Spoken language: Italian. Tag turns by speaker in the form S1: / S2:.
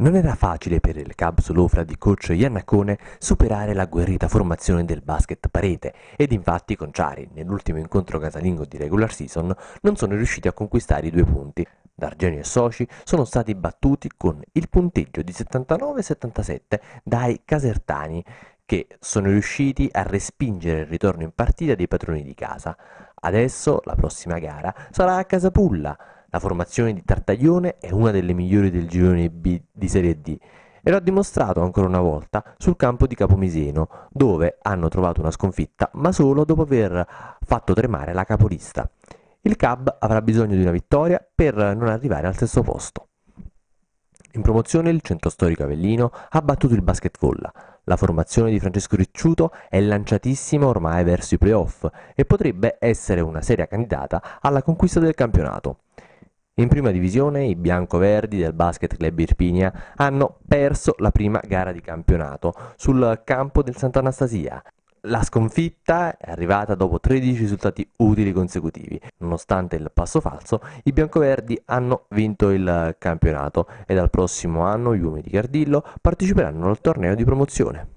S1: Non era facile per il Cab Solofra di coach Iannacone superare la guerrita formazione del basket parete ed infatti i conciari, nell'ultimo incontro casalingo di regular season non sono riusciti a conquistare i due punti. D'Argenio e Soci sono stati battuti con il punteggio di 79-77 dai Casertani che sono riusciti a respingere il ritorno in partita dei padroni di casa. Adesso la prossima gara sarà a Casapulla la formazione di Tartaglione è una delle migliori del girone B di Serie D e lo ha dimostrato ancora una volta sul campo di Capomiseno, dove hanno trovato una sconfitta ma solo dopo aver fatto tremare la capolista. Il Cab avrà bisogno di una vittoria per non arrivare al sesto posto. In promozione il centro storico Avellino ha battuto il basket volla. La formazione di Francesco Ricciuto è lanciatissima ormai verso i playoff e potrebbe essere una seria candidata alla conquista del campionato. In prima divisione i biancoverdi del Basket Club Irpinia hanno perso la prima gara di campionato sul campo del Sant'Anastasia. La sconfitta è arrivata dopo 13 risultati utili consecutivi. Nonostante il passo falso, i biancoverdi hanno vinto il campionato e dal prossimo anno gli uomini di Cardillo parteciperanno al torneo di promozione.